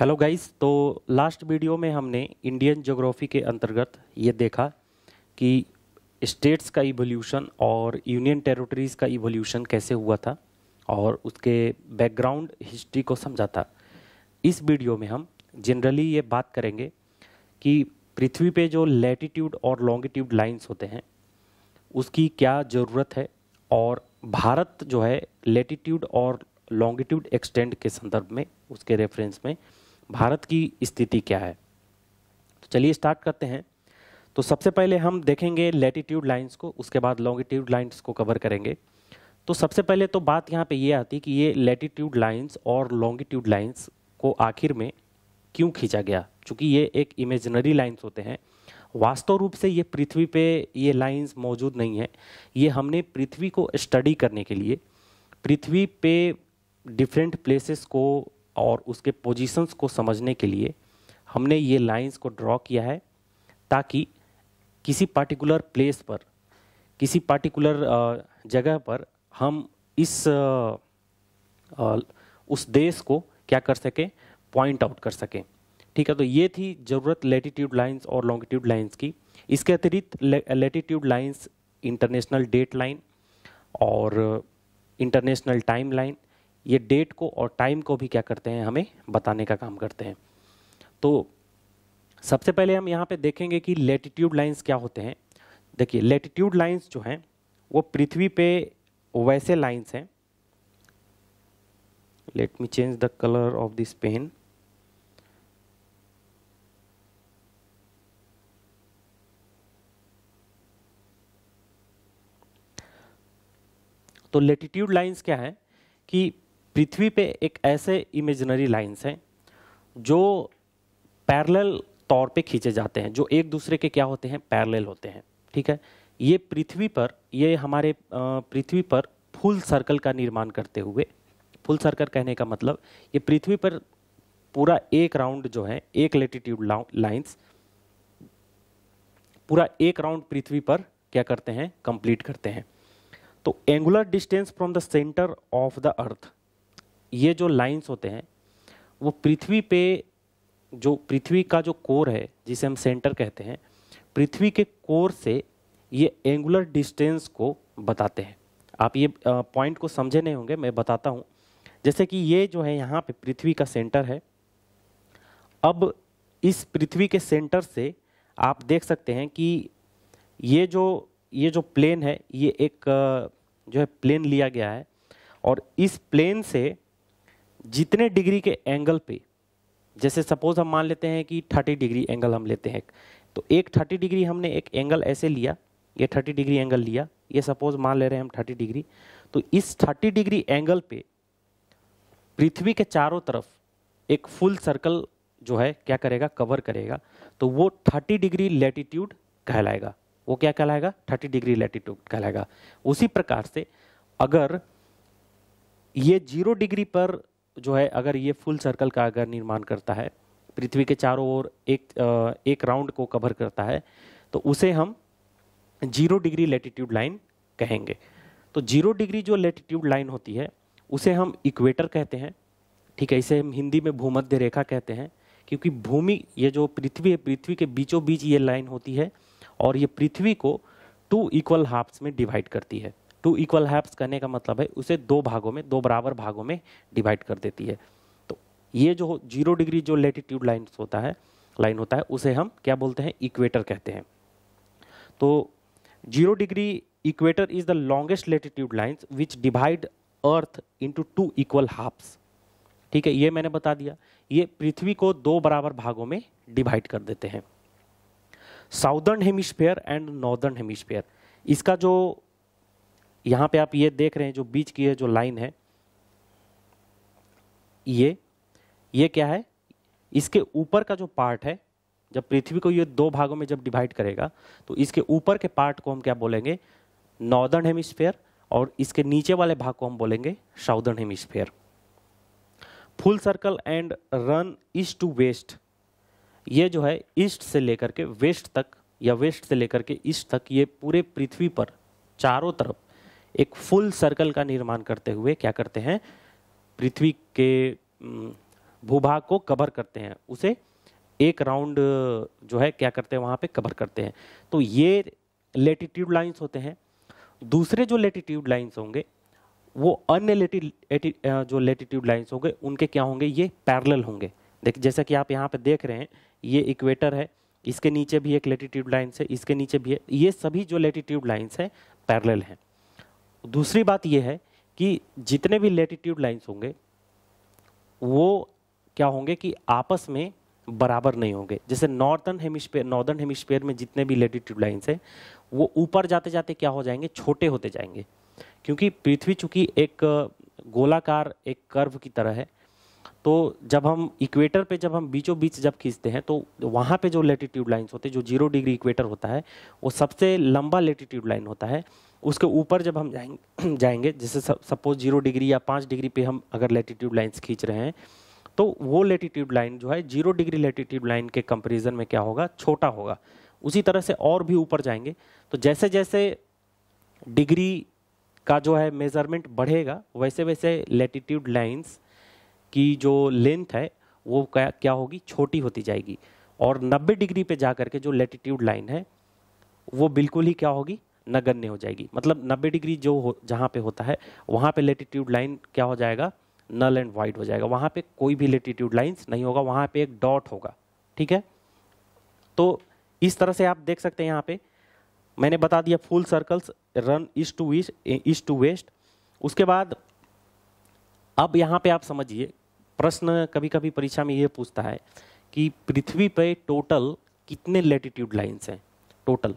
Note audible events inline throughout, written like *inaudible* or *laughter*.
hello guys तो last video में हमने इंडियन जोग्राफी के अंतर्गत ये देखा कि स्टेट्स का इवोल्यूशन और यूनियन टेरिटरीज़ का इवोल्यूशन कैसे हुआ था और उसके बैकग्राउंड हिस्ट्री को समझा था इस वीडियो में हम जनरली ये बात करेंगे कि पृथ्वी पे जो लेटीट्यूड और लॉन्गिट्यूड लाइंस होते हैं उसकी क्या ज़रूरत है और भारत जो है लेटिट्यूड और लॉन्गिट्यूड एक्सटेंड के संदर्भ में उसके रेफरेंस में भारत की स्थिति क्या है तो चलिए स्टार्ट करते हैं तो सबसे पहले हम देखेंगे लेटीट्यूड लाइंस को उसके बाद लॉन्गिट्यूड लाइंस को कवर करेंगे तो सबसे पहले तो बात यहाँ पे ये आती कि ये लेटीट्यूड लाइंस और लॉन्गिट्यूड लाइंस को आखिर में क्यों खींचा गया चूँकि ये एक इमेजनरी लाइंस होते हैं वास्तव रूप से ये पृथ्वी पे ये लाइंस मौजूद नहीं है ये हमने पृथ्वी को स्टडी करने के लिए पृथ्वी पे डिफरेंट प्लेसेस को और उसके पोजीशंस को समझने के लिए हमने ये लाइंस को ड्रॉ किया है ताकि किसी पार्टिकुलर प्लेस पर किसी पार्टिकुलर जगह पर हम इस उस देश को क्या कर सकें पॉइंट आउट कर सकें ठीक है तो ये थी ज़रूरत लेटीट्यूड लाइंस और लॉन्गिट्यूड लाइंस की इसके अतिरिक्त latitude lines international date line और इंटरनेशनल टाइम लाइन ये डेट को और टाइम को भी क्या करते हैं हमें बताने का काम करते हैं तो सबसे पहले हम यहाँ पे देखेंगे कि लेटीट्यूड लाइंस क्या होते हैं देखिए लेटीट्यूड लाइंस जो हैं वो पृथ्वी पे वैसे लाइंस हैं let me change the colour of this pen तो लेटीट्यूड लाइंस क्या है कि पृथ्वी पे एक ऐसे इमेजनरी लाइंस हैं जो पैरेलल तौर पे खींचे जाते हैं जो एक दूसरे के क्या होते हैं पैरेलल होते हैं ठीक है ये पृथ्वी पर ये हमारे पृथ्वी पर फुल सर्कल का निर्माण करते हुए फुल सर्कल कहने का मतलब ये पृथ्वी पर पूरा एक राउंड जो है एक लेटीट्यूड लाइंस पूरा एक राउंड पृथ्वी पर क्या करते हैं कंप्लीट करते हैं तो angular distance from the centre of the earth ये जो लाइंस होते हैं वो पृथ्वी पे जो पृथ्वी का जो कोर है जिसे हम सेंटर कहते हैं पृथ्वी के कोर से ये एंगुलर डिस्टेंस को बताते हैं आप ये पॉइंट को समझे नहीं होंगे मैं बताता हूँ जैसे कि ये जो है यहाँ पे पृथ्वी का सेंटर है अब इस पृथ्वी के सेंटर से आप देख सकते हैं कि ये जो ये जो प्लेन है ये एक जो है प्लेन लिया गया है और इस प्लेन से जितने डिग्री के एंगल पे जैसे सपोज हम मान लेते हैं कि 30 डिग्री एंगल हम लेते हैं तो एक 30 डिग्री हमने एक एंगल ऐसे लिया ये 30 डिग्री एंगल लिया ये सपोज मान ले रहे हैं हम थर्टी डिग्री तो इस थर्टी डिग्री एंगल पे पृथ्वी के चारों तरफ एक फुल सर्कल जो है क्या करेगा कवर करेगा तो वो थर्टी डिग्री लेटीट्यूड कहलाएगा वो क्या कहलाएगा थर्टी डिग्री लेटीट्यूड कहलाएगा उसी प्रकार से अगर ये जीरो डिग्री पर जो है अगर ये फुल सर्कल का अगर निर्माण करता है पृथ्वी के चारों ओर एक एक राउंड को कवर करता है तो उसे हम जीरो डिग्री लेटीट्यूड लाइन कहेंगे तो जीरो डिग्री जो लेटीट्यूड लाइन होती है उसे हम इक्वेटर कहते हैं ठीक है इसे हम हिंदी में भूमध्य रेखा कहते हैं क्योंकि भूमि ये जो पृथ्वी है पृथ्वी के बीचों बीच ये लाइन होती है और ये पृथ्वी को टू इक्वल हाफ्स में डिवाइड करती है टू इक्वल हैप्स कहने का मतलब है उसे दो भागों में दो बराबर भागों में डिवाइड कर देती है तो ये जो जीरो डिग्री जो लेटीट्यूड लाइन होता है लाइन होता है उसे हम क्या बोलते हैं इक्वेटर कहते हैं तो zero degree equator is the longest latitude lines which divide earth into two equal halves ठीक है ये मैंने बता दिया ये पृथ्वी को दो बराबर भागों में डिवाइड कर देते हैं southern hemisphere and northern hemisphere इसका जो यहाँ पे आप ये देख रहे हैं जो बीच की है जो लाइन है ये ये क्या है इसके ऊपर का जो पार्ट है जब पृथ्वी को ये दो भागों में जब डिवाइड करेगा तो इसके ऊपर के पार्ट को हम क्या बोलेंगे नॉर्दर्न हेमिस्फेयर और इसके नीचे वाले भाग को हम बोलेंगे southern hemisphere full circle and run east to west ये जो है ईस्ट से लेकर के वेस्ट तक या वेस्ट से लेकर के ईस्ट तक ये पूरे पृथ्वी पर चारों तरफ एक फुल सर्कल का निर्माण करते हुए क्या करते हैं पृथ्वी के भूभाग को कवर करते हैं उसे एक राउंड जो है क्या करते हैं वहाँ पे कवर करते हैं तो ये लेटीट्यूड लाइंस होते हैं दूसरे जो लेटीट्यूड लाइंस होंगे वो अन्य लेटी जो लेटीट्यूड लाइंस होंगे उनके क्या होंगे ये पैरेलल होंगे देख जैसा कि आप यहाँ पे देख रहे हैं ये इक्वेटर है इसके नीचे भी एक लेटीट्यूड लाइन्स है इसके नीचे भी है ये सभी जो लेटीट्यूड लाइन्स हैं पैरेलल हैं दूसरी बात यह है कि जितने भी लेटीट्यूड लाइन्स होंगे वो क्या होंगे कि आपस में बराबर नहीं होंगे जैसे नॉर्दर्न हेमिस्फेयर नॉर्दर्न हेमिस्फेयर में जितने भी लेटीट्यूड लाइन्स हैं वो ऊपर जाते जाते क्या हो जाएंगे छोटे होते जाएंगे क्योंकि पृथ्वी चूंकि एक गोलाकार एक कर्व की तरह है तो जब हम इक्वेटर पे जब हम बीचों बीच जब खींचते हैं तो वहाँ पे जो लेटीट्यूड लाइन्स होते हैं जो जीरो डिग्री इक्वेटर होता है वो सबसे लंबा लेटीट्यूड लाइन होता है उसके ऊपर जब हम जाएंगे *clears throat* जाएंगे जैसे सपोज जीरो डिग्री या पाँच डिग्री पे हम अगर लेटीट्यूड लाइन्स खींच रहे हैं तो वो लेटीट्यूड लाइन जो है जीरो डिग्री लेटीट्यूड लाइन के कंपेरिजन में क्या होगा छोटा होगा उसी तरह से और भी ऊपर जाएंगे तो जैसे जैसे डिग्री का जो है मेजरमेंट बढ़ेगा वैसे वैसे लेटीट्यूड लाइन्स की जो लेंथ है वो क्या क्या होगी छोटी होती जाएगी और 90 डिग्री पे जा करके जो लेटीट्यूड लाइन है वो बिल्कुल ही क्या होगी नगण्य हो जाएगी मतलब 90 डिग्री जो हो जहाँ पे होता है वहाँ पे लेटीट्यूड लाइन क्या हो जाएगा नल एंड वाइड हो जाएगा वहाँ पे कोई भी लेटीट्यूड लाइन्स नहीं होगा वहाँ पे एक डॉट होगा ठीक है तो इस तरह से आप देख सकते हैं यहाँ पे मैंने बता दिया full circles run east to east east to west उसके बाद अब यहाँ पे आप समझिए प्रश्न कभी कभी परीक्षा में ये पूछता है कि पृथ्वी पे टोटल कितने लेटीट्यूड लाइन्स हैं टोटल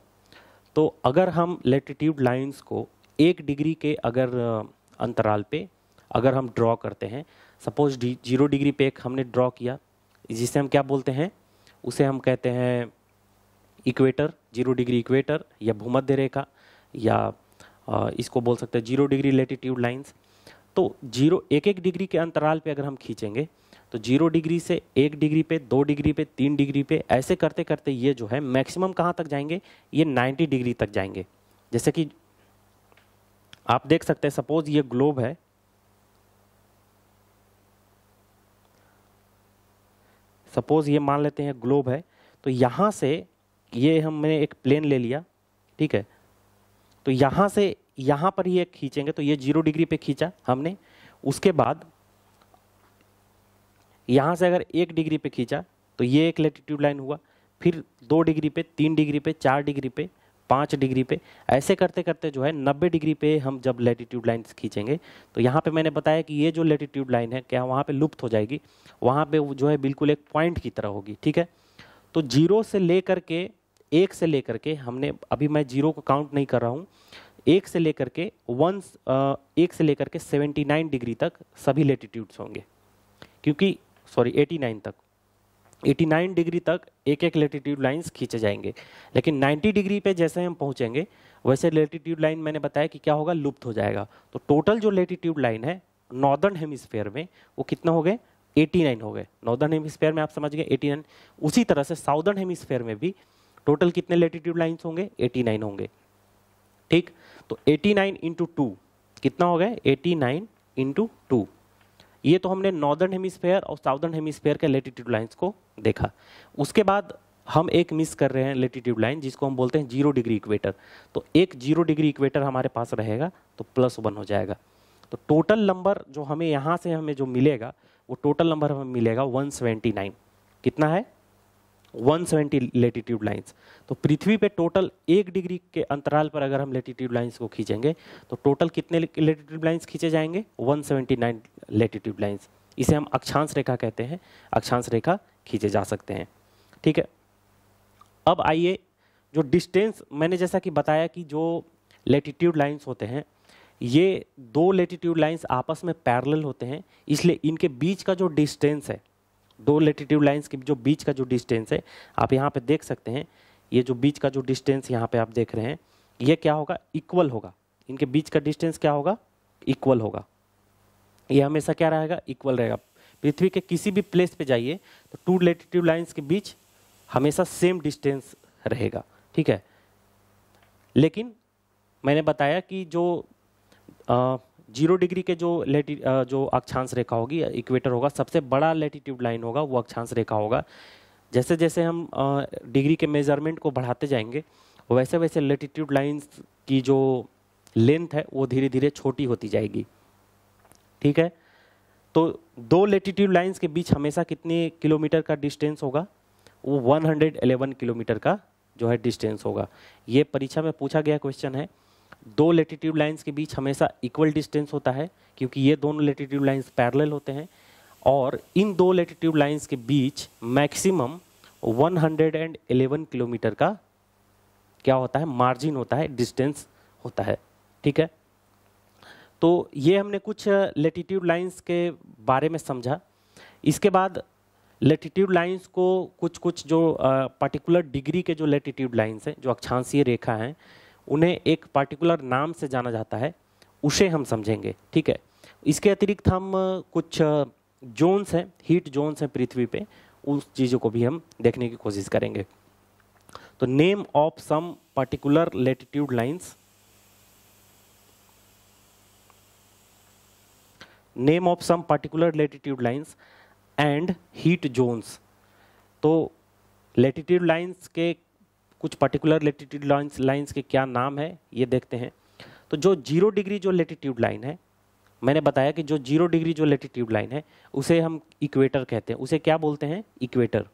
तो अगर हम लेटीट्यूड लाइंस को एक डिग्री के अगर अंतराल पे अगर हम ड्रॉ करते हैं सपोज जीरो डिग्री पे एक हमने ड्रॉ किया जिसे हम क्या बोलते हैं उसे हम कहते हैं इक्वेटर जीरो डिग्री इक्वेटर या भूमध्य रेखा या इसको बोल सकते हैं जीरो डिग्री लेटीट्यूड लाइंस तो जीरो एक एक डिग्री के अंतराल पे अगर हम खींचेंगे तो जीरो डिग्री से एक डिग्री पे दो डिग्री पे तीन डिग्री पे ऐसे करते करते ये जो है मैक्सिमम कहाँ तक जाएंगे ये 90 डिग्री तक जाएंगे जैसे कि आप देख सकते हैं सपोज ये ग्लोब है सपोज ये मान लेते हैं ग्लोब है तो यहाँ से ये हमने एक प्लेन ले लिया ठीक है तो यहाँ से यहाँ पर ही एक खींचेंगे तो ये जीरो डिग्री पे खींचा हमने उसके बाद यहाँ से अगर एक डिग्री पे खींचा तो ये एक लेटीट्यूड लाइन हुआ फिर दो डिग्री पे तीन डिग्री पे चार डिग्री पे पाँच डिग्री पे ऐसे करते करते जो है नब्बे डिग्री पे हम जब लेटीट्यूड लाइन खींचेंगे तो यहाँ पे मैंने बताया कि ये जो लेटीट्यूड लाइन है क्या वहाँ पे लुप्त हो जाएगी वहाँ पे जो है बिल्कुल एक पॉइंट की तरह होगी ठीक है तो जीरो से ले करके एक से लेकर के हमने अभी मैं जीरो को काउंट नहीं कर रहा हूँ एक से लेकर के वन एक से लेकर के 79 डिग्री तक सभी लेटीट्यूड्स होंगे क्योंकि सॉरी 89 तक 89 डिग्री तक एक एक लेटीट्यूड लाइंस खींचे जाएंगे लेकिन 90 डिग्री पे जैसे हम पहुंचेंगे वैसे लेटीट्यूड लाइन मैंने बताया कि क्या होगा लुप्त हो जाएगा तो टोटल जो लेटीट्यूड लाइन है नॉर्दर्न हेमिस्फेयर में वो कितना हो गए 89 हो गए नॉर्दर्न हेमिस्फेयर में आप समझ गए 89 उसी तरह से साउदर्न हेमिस्फेयर में भी टोटल कितने लेटीट्यूड लाइन्स होंगे 89 होंगे ठीक तो 89 नाइन इंटू टू कितना हो गया 89 नाइन इंटू टू ये तो हमने नॉर्दर्न हेमिस्फेयर और साउदर्न हेमिस्फेयर के लेटीट्यूड लाइन्स को देखा उसके बाद हम एक मिस कर रहे हैं लेटिट्यूड लाइन जिसको हम बोलते हैं जीरो डिग्री इक्वेटर तो एक जीरो डिग्री इक्वेटर हमारे पास रहेगा तो प्लस वन हो जाएगा तो टोटल नंबर जो हमें यहाँ से हमें जो मिलेगा वो टोटल नंबर हमें मिलेगा 179 कितना है 170 लेटीट्यूड लाइंस तो पृथ्वी पे टोटल एक डिग्री के अंतराल पर अगर हम लेटीट्यूड लाइंस को खींचेंगे तो टोटल कितने लेटीट्यूड लाइंस खींचे जाएंगे 179 लेटीट्यूड लाइंस इसे हम अक्षांश रेखा कहते हैं अक्षांश रेखा खींचे जा सकते हैं ठीक है अब आइए जो डिस्टेंस मैंने जैसा कि बताया कि जो लेटीट्यूड लाइन्स होते हैं ये दो लेटीट्यूड लाइन्स आपस में पैरल होते हैं इसलिए इनके बीच का जो डिस्टेंस है दो लेटिट्यूड लाइंस के जो बीच का जो डिस्टेंस है आप यहाँ पे देख सकते हैं ये जो बीच का जो डिस्टेंस यहाँ पे आप देख रहे हैं ये क्या होगा इक्वल होगा इनके बीच का डिस्टेंस क्या होगा इक्वल होगा ये हमेशा क्या रहेगा इक्वल रहेगा पृथ्वी के किसी भी प्लेस पे जाइए तो टू लेटिट्यूड लाइंस के बीच हमेशा सेम डिस्टेंस रहेगा ठीक है लेकिन मैंने बताया कि जो आ, जीरो डिग्री के जो लेटी जो अक्षांश रेखा होगी इक्वेटर होगा सबसे बड़ा लेटीट्यूड लाइन होगा वो अक्षांश रेखा होगा जैसे जैसे हम डिग्री के मेजरमेंट को बढ़ाते जाएंगे वैसे वैसे लेटीट्यूड लाइन्स की जो लेंथ है वो धीरे धीरे छोटी होती जाएगी ठीक है तो दो लेटीट्यूड लाइन्स के बीच हमेशा कितने किलोमीटर का डिस्टेंस होगा वो 111 किलोमीटर का जो है डिस्टेंस होगा ये परीक्षा में पूछा गया क्वेश्चन है दो लेटीट्यूड लाइंस के बीच हमेशा इक्वल डिस्टेंस होता है क्योंकि ये दोनों लेटीट्यूड लाइंस पैरेलल होते हैं और इन दो लेटीट्यूड लाइंस के बीच मैक्सिमम 111 किलोमीटर का क्या होता है मार्जिन होता है डिस्टेंस होता है ठीक है तो ये हमने कुछ लेटीट्यूड लाइंस के बारे में समझा इसके बाद लेटीट्यूड लाइंस को कुछ कुछ जो पर्टिकुलर डिग्री के जो लेटीट्यूड लाइंस हैं जो अक्षांशीय रेखा हैं उन्हें एक पार्टिकुलर नाम से जाना जाता है उसे हम समझेंगे ठीक है इसके अतिरिक्त हम कुछ जोन्स हैं हीट जोन्स हैं पृथ्वी पे उस चीज़ों को भी हम देखने की कोशिश करेंगे तो name of some particular latitude lines name of some particular latitude lines and heat zones तो लेटिट्यूड लाइंस के कुछ पर्टिकुलर लेटीट्यूड लाइन्स लाइन्स के क्या नाम है ये देखते हैं तो जो जीरो डिग्री जो लेटीट्यूड लाइन है मैंने बताया कि जो जीरो डिग्री जो लेटीट्यूड लाइन है उसे हम इक्वेटर कहते हैं उसे क्या बोलते हैं इक्वेटर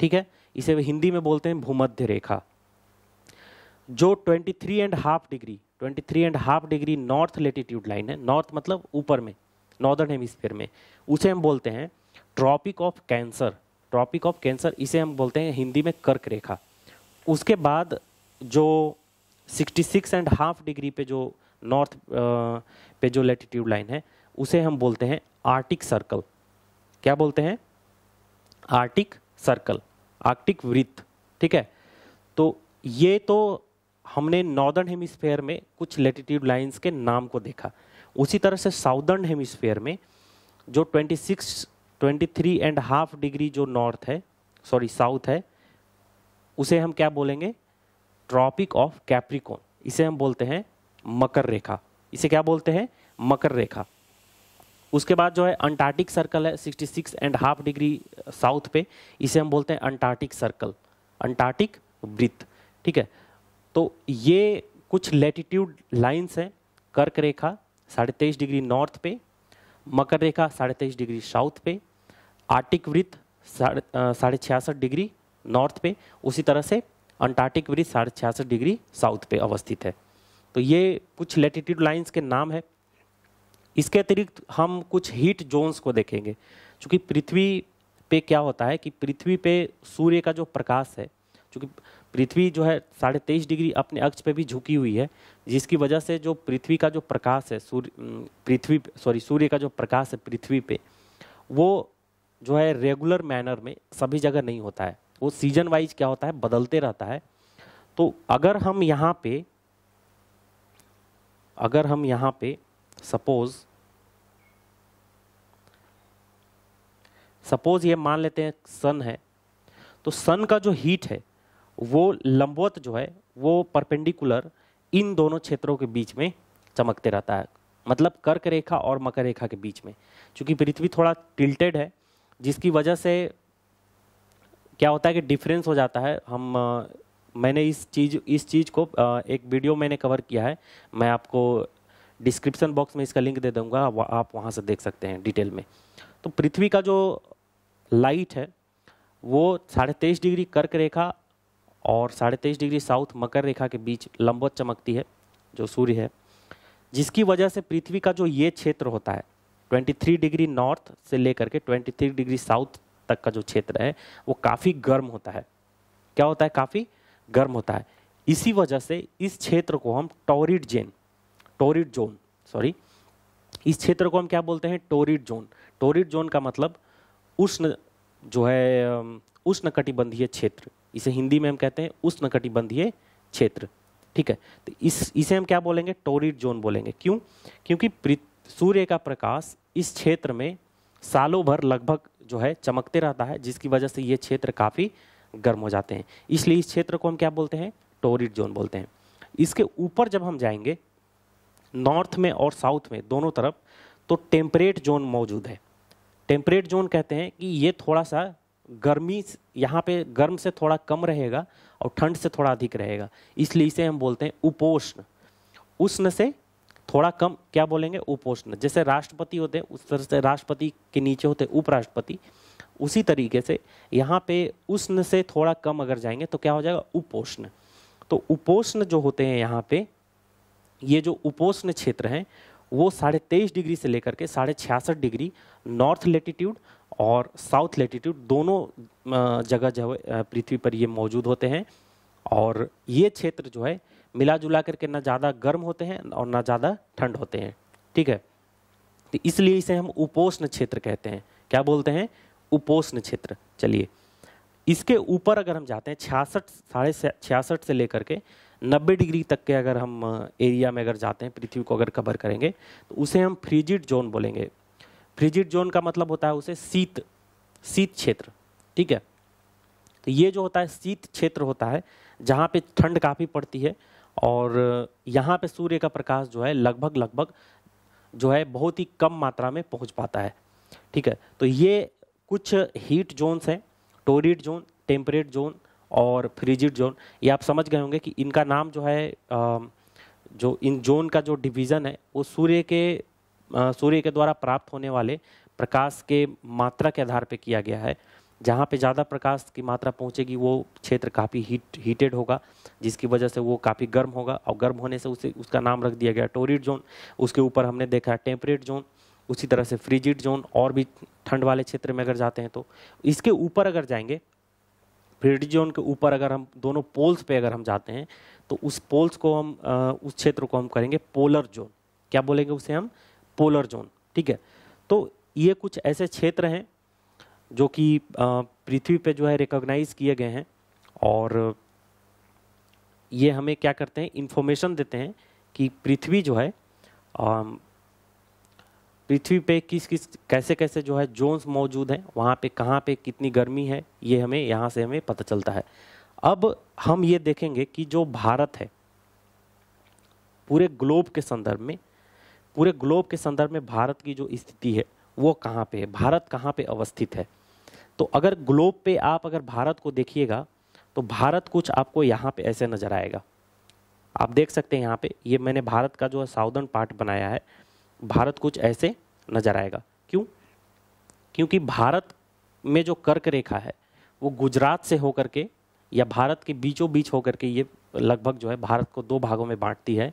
ठीक है इसे हिंदी में बोलते हैं भूमध्य रेखा जो twenty three and half degree twenty three and half degree north latitude line है नॉर्थ मतलब ऊपर में नॉर्दर्न हेमिस्फेयर में उसे हम बोलते हैं tropic of cancer tropic of cancer इसे हम बोलते हैं हिंदी में कर्क रेखा उसके बाद जो 66 एंड हाफ डिग्री पे जो नॉर्थ पे जो लेटीट्यूड लाइन है उसे हम बोलते हैं आर्टिक सर्कल क्या बोलते हैं आर्टिक सर्कल आर्टिक वृत्त ठीक है तो ये तो हमने नॉर्दर्न हेमिस्फेयर में कुछ लेटीट्यूड लाइंस के नाम को देखा उसी तरह से साउदर्न हेमिस्फेयर में जो 26 23 एंड हाफ डिग्री जो नॉर्थ है सॉरी साउथ है उसे हम क्या बोलेंगे ट्रॉपिक ऑफ कैप्रिकोन इसे हम बोलते हैं मकर रेखा इसे क्या बोलते हैं मकर रेखा उसके बाद जो है अंटार्कटिक सर्कल है 66 एंड हाफ डिग्री साउथ पे इसे हम बोलते हैं अंटार्कटिक सर्कल अंटार्कटिक वृत्त ठीक है तो ये कुछ लेटिट्यूड लाइंस हैं कर्क रेखा साढ़े तेईस डिग्री नॉर्थ पे मकर रेखा साढ़े तेईस डिग्री साउथ पे आर्टिक वृत्त साढ़े uh, छियासठ डिग्री नॉर्थ पे उसी तरह से अंटार्कटिक ब्रिज साढ़े छियासठ डिग्री साउथ पे अवस्थित है तो ये कुछ लेटिट्यूड लाइन्स के नाम है इसके अतिरिक्त हम कुछ हीट जोन्स को देखेंगे चूँकि पृथ्वी पे क्या होता है कि पृथ्वी पे सूर्य का जो प्रकाश है चूँकि पृथ्वी जो है साढ़े तेईस डिग्री अपने अक्ष पे भी झुकी हुई है जिसकी वजह से जो पृथ्वी का जो प्रकाश है सूर्य पृथ्वी सॉरी सूर्य का जो प्रकाश है पृथ्वी पे वो जो है रेगुलर मैनर में सभी जगह नहीं होता है वो सीजन वाइज क्या होता है बदलते रहता है तो अगर हम यहाँ पे अगर हम यहाँ पे सपोज सपोज ये मान लेते हैं सन है तो सन का जो हीट है वो लंबवत जो है वो परपेंडिकुलर इन दोनों क्षेत्रों के बीच में चमकते रहता है मतलब कर्क रेखा और मकर रेखा के बीच में क्योंकि पृथ्वी थोड़ा टिल्टेड है जिसकी वजह से क्या होता है कि डिफरेंस हो जाता है हम मैंने इस चीज़ इस चीज़ को एक वीडियो मैंने कवर किया है मैं आपको डिस्क्रिप्शन बॉक्स में इसका लिंक दे दूंगा आप वहाँ से देख सकते हैं डिटेल में तो पृथ्वी का जो लाइट है वो साढ़े तेईस डिग्री कर्क रेखा और साढ़े तेईस डिग्री साउथ मकर रेखा के बीच लंबवत चमकती है जो सूर्य है जिसकी वजह से पृथ्वी का जो ये क्षेत्र होता है 23 डिग्री नॉर्थ से लेकर के 23 डिग्री साउथ तक का जो क्षेत्र है वो काफ़ी गर्म होता है क्या होता है काफ़ी गर्म होता है इसी वजह से इस क्षेत्र को हम torrid zone torrid zone sorry इस क्षेत्र को हम क्या बोलते हैं टोरिड जोन टोरिड जोन का मतलब उष्ण जो है उष्ण कटिबंधीय क्षेत्र इसे हिंदी में हम कहते हैं उष्ण कटिबंधीय क्षेत्र ठीक है तो इस इसे हम क्या बोलेंगे टोरिड जोन बोलेंगे क्यों क्योंकि सूर्य का प्रकाश इस क्षेत्र में सालों भर लगभग जो है चमकते रहता है जिसकी वजह से ये क्षेत्र काफ़ी गर्म हो जाते हैं इसलिए इस क्षेत्र को हम क्या बोलते हैं टोरिड जोन बोलते हैं इसके ऊपर जब हम जाएंगे नॉर्थ में और साउथ में दोनों तरफ तो टेम्परेट जोन मौजूद है टेम्परेट जोन कहते हैं कि ये थोड़ा सा गर्मी यहाँ पे गर्म से थोड़ा कम रहेगा और ठंड से थोड़ा अधिक रहेगा इसलिए इसे हम बोलते हैं उपोष्ण उष्ण से थोड़ा कम क्या बोलेंगे उपोष्ण जैसे राष्ट्रपति होते हैं उस तरह से राष्ट्रपति के नीचे होते उपराष्ट्रपति उसी तरीके से यहाँ पे उष्ण से थोड़ा कम अगर जाएंगे तो क्या हो जाएगा उपोष्ण तो उपोष्ण जो होते हैं यहाँ पे ये जो उपोष्ण क्षेत्र हैं वो साढ़े तेईस डिग्री से लेकर के साढ़े छियासठ डिग्री नॉर्थ लेटीट्यूड और साउथ लेटीट्यूड दोनों जगह जो है पृथ्वी पर ये मौजूद होते हैं और ये क्षेत्र जो है मिला जुला करके ना ज़्यादा गर्म होते हैं और ना ज़्यादा ठंड होते हैं ठीक है तो इसलिए इसे हम उपोष्ण क्षेत्र कहते हैं क्या बोलते हैं उपोष्ण क्षेत्र चलिए इसके ऊपर अगर हम जाते हैं छियासठ साढ़े छियासठ से लेकर के नब्बे डिग्री तक के अगर हम एरिया में अगर जाते हैं पृथ्वी को अगर कवर करेंगे तो उसे हम फ्रिजिड जोन बोलेंगे फ्रिजिड जोन का मतलब होता है उसे शीत शीत क्षेत्र ठीक है तो ये जो होता है शीत क्षेत्र होता है जहाँ पे ठंड काफ़ी पड़ती है और यहाँ पे सूर्य का प्रकाश जो है लगभग लगभग जो है बहुत ही कम मात्रा में पहुँच पाता है ठीक है तो ये कुछ हीट जोन्स हैं टोरिड जोन टेम्परेट जोन और फ्रिजिड जोन ये आप समझ गए होंगे कि इनका नाम जो है जो इन जोन का जो डिवीज़न है वो सूर्य के सूर्य के द्वारा प्राप्त होने वाले प्रकाश के मात्रा के आधार पर किया गया है जहाँ पे ज़्यादा प्रकाश की मात्रा पहुँचेगी वो क्षेत्र काफ़ी हीट हीटेड होगा जिसकी वजह से वो काफ़ी गर्म होगा और गर्म होने से उसे उसका नाम रख दिया गया टोरिड जोन उसके ऊपर हमने देखा टेम्परेट जोन उसी तरह से फ्रिजिड जोन और भी ठंड वाले क्षेत्र में अगर जाते हैं तो इसके ऊपर अगर जाएंगे फ्रिड जोन के ऊपर अगर हम दोनों पोल्स पे अगर हम जाते हैं तो उस पोल्स को हम आ, उस क्षेत्र को हम करेंगे पोलर जोन क्या बोलेंगे उसे हम पोलर जोन ठीक है तो ये कुछ ऐसे क्षेत्र हैं जो कि पृथ्वी पे जो है रिकॉग्नाइज किए गए हैं और ये हमें क्या करते हैं इन्फॉर्मेशन देते हैं कि पृथ्वी जो है पृथ्वी पे किस किस कैसे कैसे जो है जोन्स मौजूद हैं वहाँ पे कहाँ पे कितनी गर्मी है ये हमें यहाँ से हमें पता चलता है अब हम ये देखेंगे कि जो भारत है पूरे ग्लोब के संदर्भ में पूरे ग्लोब के संदर्भ में भारत की जो स्थिति है वो कहाँ पे है भारत कहाँ पे अवस्थित है तो अगर ग्लोब पे आप अगर भारत को देखिएगा तो भारत कुछ आपको यहाँ पे ऐसे नज़र आएगा आप देख सकते हैं यहाँ पे ये मैंने भारत का जो है साउदर्न पार्ट बनाया है भारत कुछ ऐसे नज़र आएगा क्यों क्योंकि भारत में जो कर्क रेखा है वो गुजरात से होकर के या भारत के बीचों बीच होकर के ये लगभग जो है भारत को दो भागों में बांटती है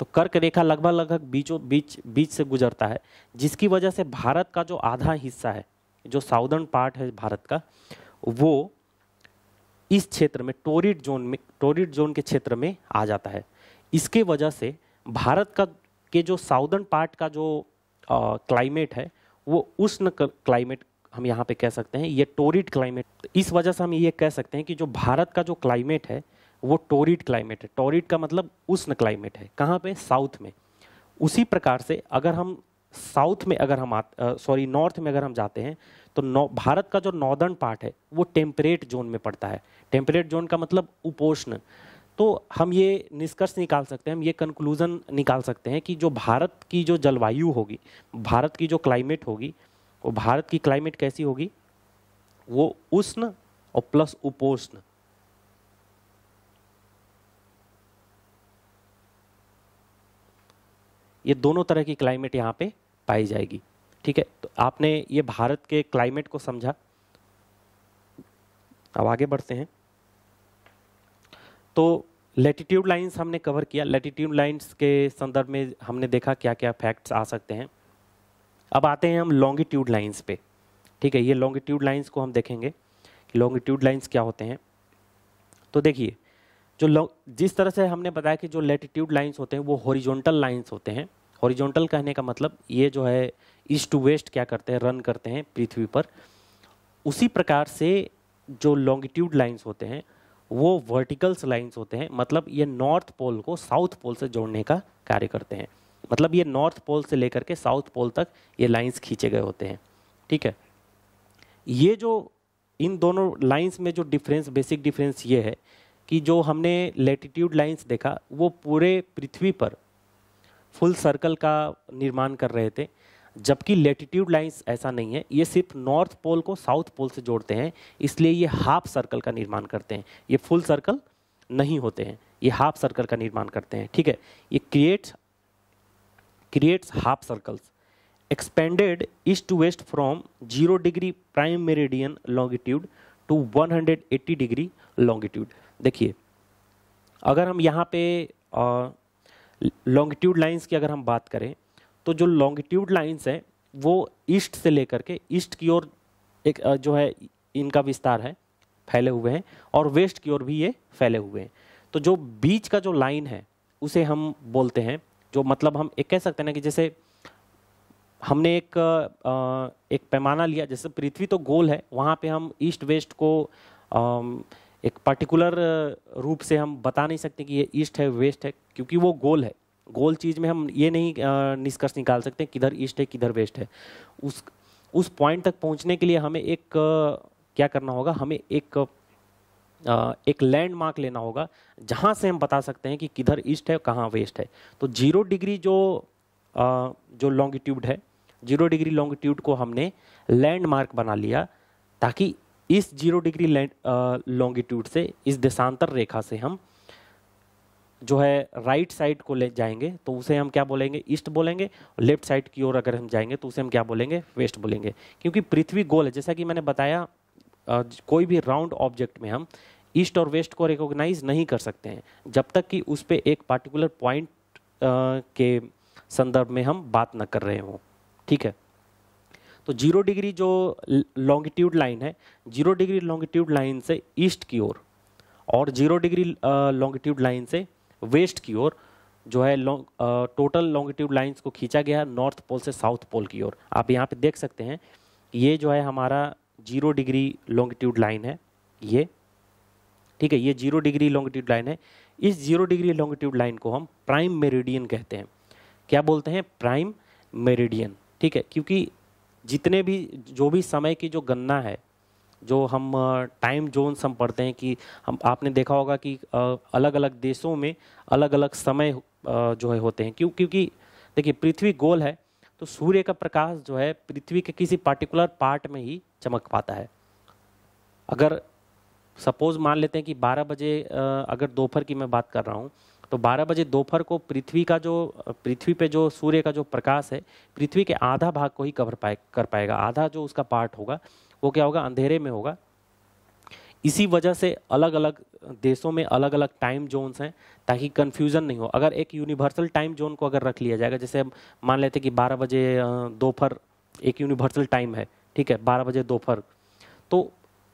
तो कर्क रेखा लगभग लगभग बीचों बीच बीच से गुजरता है जिसकी वजह से भारत का जो आधा हिस्सा है जो साउदर्न पार्ट है भारत का वो इस क्षेत्र में टोरिड जोन में टोरिड जोन के क्षेत्र में आ जाता है इसके वजह से भारत का के जो साउदर्न पार्ट का जो क्लाइमेट है वो उष्ण क्लाइमेट हम यहाँ पे कह सकते हैं ये टोरिड क्लाइमेट तो इस वजह से हम ये कह सकते हैं कि जो भारत का जो क्लाइमेट है वो टोरिड क्लाइमेट है टोरिड का मतलब उष्ण क्लाइमेट है कहाँ पे साउथ में उसी प्रकार से अगर हम साउथ में अगर हम सॉरी नॉर्थ में अगर हम जाते हैं तो भारत का जो नॉर्दर्न पार्ट है वो टेम्परेट जोन में पड़ता है टेम्परेट जोन का मतलब उपोष्ण तो हम ये निष्कर्ष निकाल सकते हैं हम ये कंक्लूज़न निकाल सकते हैं कि जो भारत की जो जलवायु होगी भारत की जो क्लाइमेट होगी वो भारत की क्लाइमेट कैसी होगी वो उष्ण और प्लस उपोष्ण ये दोनों तरह की क्लाइमेट यहाँ पे पाई जाएगी ठीक है तो आपने ये भारत के क्लाइमेट को समझा अब आगे बढ़ते हैं तो लेटीट्यूड लाइंस हमने कवर किया लेटीट्यूड लाइंस के संदर्भ में हमने देखा क्या क्या फैक्ट्स आ सकते हैं अब आते हैं हम लॉन्गिट्यूड लाइंस पे ठीक है ये लॉन्गिट्यूड लाइंस को हम देखेंगे कि लॉन्गिट्यूड लाइंस क्या होते हैं तो देखिए जो जिस तरह से हमने बताया कि जो लेटीट्यूड लाइंस होते हैं वो हॉरिजॉन्टल लाइंस होते हैं हॉरिजॉन्टल कहने का मतलब ये जो है ईस्ट टू वेस्ट क्या करते हैं रन करते हैं पृथ्वी पर उसी प्रकार से जो लॉन्गिट्यूड लाइंस होते हैं वो वर्टिकल्स लाइंस होते हैं मतलब ये नॉर्थ पोल को साउथ पोल से जोड़ने का कार्य करते हैं मतलब ये नॉर्थ पोल से लेकर के साउथ पोल तक ये लाइंस खींचे गए होते हैं ठीक है ये जो इन दोनों लाइंस में जो डिफरेंस बेसिक डिफरेंस ये है कि जो हमने लेटीट्यूड लाइंस देखा वो पूरे पृथ्वी पर फुल सर्कल का निर्माण कर रहे थे जबकि लेटिट्यूड लाइंस ऐसा नहीं है ये सिर्फ नॉर्थ पोल को साउथ पोल से जोड़ते हैं इसलिए ये हाफ सर्कल का निर्माण करते हैं ये फुल सर्कल नहीं होते हैं ये हाफ सर्कल का निर्माण करते हैं ठीक है ये creates creates half circles expanded east to west from zero degree prime meridian longitude to 180 degree longitude देखिए अगर हम यहाँ पे आ, लॉन्गिट्यूड लाइंस की अगर हम बात करें तो जो लॉन्गिट्यूड लाइंस हैं वो ईस्ट से लेकर के ईस्ट की ओर एक जो है इनका विस्तार है फैले हुए हैं और वेस्ट की ओर भी ये फैले हुए हैं तो जो बीच का जो लाइन है उसे हम बोलते हैं जो मतलब हम एक कह सकते हैं ना कि जैसे हमने एक एक पैमाना लिया जैसे पृथ्वी तो गोल है वहाँ पे हम ईस्ट वेस्ट को एक पर्टिकुलर uh, रूप से हम बता नहीं सकते कि ये ईस्ट है वेस्ट है क्योंकि वो गोल है गोल चीज़ में हम ये नहीं uh, निष्कर्ष निकाल सकते किधर ईस्ट है किधर वेस्ट है उस उस पॉइंट तक पहुंचने के लिए हमें एक uh, क्या करना होगा हमें एक एक लैंडमार्क लेना होगा जहाँ से हम बता सकते हैं कि किधर ईस्ट है कहाँ वेस्ट है तो जीरो डिग्री जो जो लॉन्गिट्यूड है जीरो डिग्री लॉन्गिट्यूड को हमने लैंडमार्क बना लिया ताकि इस जीरो डिग्री लॉन्गिट्यूड से इस देशांतर रेखा से हम जो है राइट साइड को ले जाएंगे तो उसे हम क्या बोलेंगे ईस्ट बोलेंगे और लेफ्ट साइड की ओर अगर हम जाएंगे तो उसे हम क्या बोलेंगे वेस्ट बोलेंगे क्योंकि पृथ्वी गोल है जैसा कि मैंने बताया कोई भी राउंड ऑब्जेक्ट में हम ईस्ट और वेस्ट को रिकॉग्नाइज नहीं कर सकते हैं जब तक कि उस पर एक पार्टिकुलर पॉइंट के संदर्भ में हम बात न कर रहे हों ठीक है तो जीरो डिग्री जो लॉन्गिट्यूड लाइन है जीरो डिग्री लॉन्गिट्यूड लाइन से ईस्ट की ओर और जीरो डिग्री लॉन्गिट्यूड लाइन से वेस्ट की ओर जो है लॉन्ग टोटल लॉन्गिट्यूड लाइन्स को खींचा गया नॉर्थ पोल से साउथ पोल की ओर आप यहाँ पे देख सकते हैं ये जो है हमारा जीरो डिग्री लॉन्गिट्यूड लाइन है ये ठीक है ये जीरो डिग्री लॉन्गिट्यूड लाइन है इस जीरो डिग्री लॉन्गिट्यूड लाइन को हम प्राइम मेरिडियन कहते हैं क्या बोलते हैं प्राइम मेरिडियन ठीक है क्योंकि जितने भी जो भी समय की जो गणना है जो हम टाइम जोन हम पढ़ते हैं कि हम आपने देखा होगा कि अलग अलग देशों में अलग अलग समय जो है होते हैं क्यों क्योंकि देखिए पृथ्वी गोल है तो सूर्य का प्रकाश जो है पृथ्वी के किसी पार्टिकुलर पार्ट में ही चमक पाता है अगर सपोज मान लेते हैं कि 12 बजे अगर दोपहर की मैं बात कर रहा हूँ तो 12 बजे दोपहर को पृथ्वी का जो पृथ्वी पे जो सूर्य का जो प्रकाश है पृथ्वी के आधा भाग को ही कवर पाए कर पाएगा आधा जो उसका पार्ट होगा वो क्या होगा अंधेरे में होगा इसी वजह से अलग अलग देशों में अलग अलग टाइम जोन्स हैं ताकि कन्फ्यूजन नहीं हो अगर एक यूनिवर्सल टाइम जोन को अगर रख लिया जाएगा जैसे मान लेते कि बारह बजे दोपहर एक यूनिवर्सल टाइम है ठीक है बारह बजे दोपहर तो